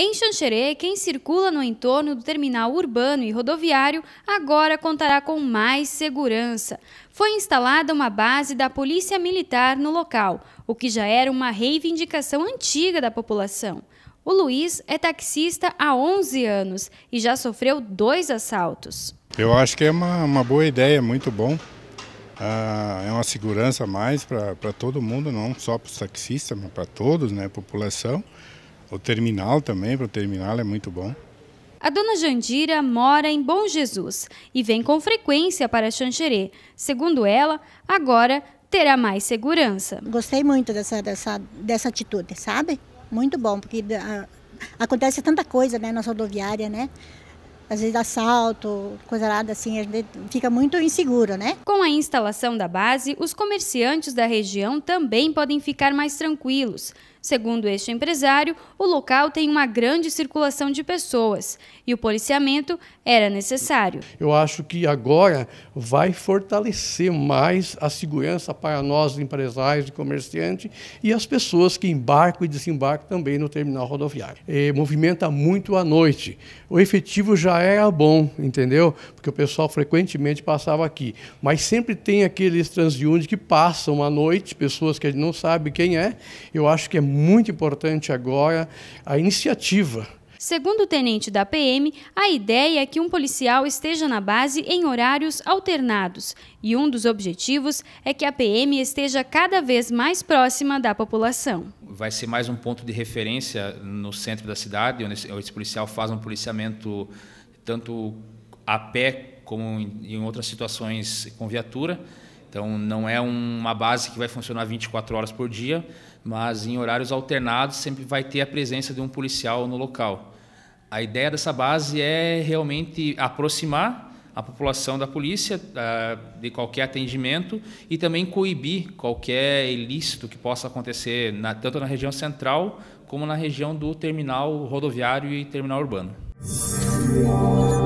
Em Xanxerê, quem circula no entorno do terminal urbano e rodoviário agora contará com mais segurança. Foi instalada uma base da Polícia Militar no local, o que já era uma reivindicação antiga da população. O Luiz é taxista há 11 anos e já sofreu dois assaltos. Eu acho que é uma, uma boa ideia, muito bom. Ah, é uma segurança mais para todo mundo, não só para os taxistas, mas para todos, né, população. O terminal também, para o terminal é muito bom. A dona Jandira mora em Bom Jesus e vem com frequência para Xanxerê. Segundo ela, agora terá mais segurança. Gostei muito dessa, dessa, dessa atitude, sabe? Muito bom, porque a, ah, acontece tanta coisa né, na rodoviária, né? às vezes assalto, coisa nada assim, fica muito inseguro, né? Com a instalação da base, os comerciantes da região também podem ficar mais tranquilos. Segundo este empresário, o local tem uma grande circulação de pessoas e o policiamento era necessário. Eu acho que agora vai fortalecer mais a segurança para nós empresários e comerciantes e as pessoas que embarcam e desembarcam também no terminal rodoviário. E é, movimenta muito à noite. O efetivo já era é bom, entendeu? Porque o pessoal frequentemente passava aqui. Mas sempre tem aqueles transiúndios que passam à noite, pessoas que a gente não sabe quem é. Eu acho que é muito importante agora a iniciativa. Segundo o tenente da PM, a ideia é que um policial esteja na base em horários alternados e um dos objetivos é que a PM esteja cada vez mais próxima da população. Vai ser mais um ponto de referência no centro da cidade, onde esse policial faz um policiamento tanto a pé como em outras situações com viatura. Então, não é uma base que vai funcionar 24 horas por dia, mas em horários alternados sempre vai ter a presença de um policial no local. A ideia dessa base é realmente aproximar a população da polícia ah, de qualquer atendimento e também coibir qualquer ilícito que possa acontecer tanto na região central como na região do terminal rodoviário e terminal urbano. Lord.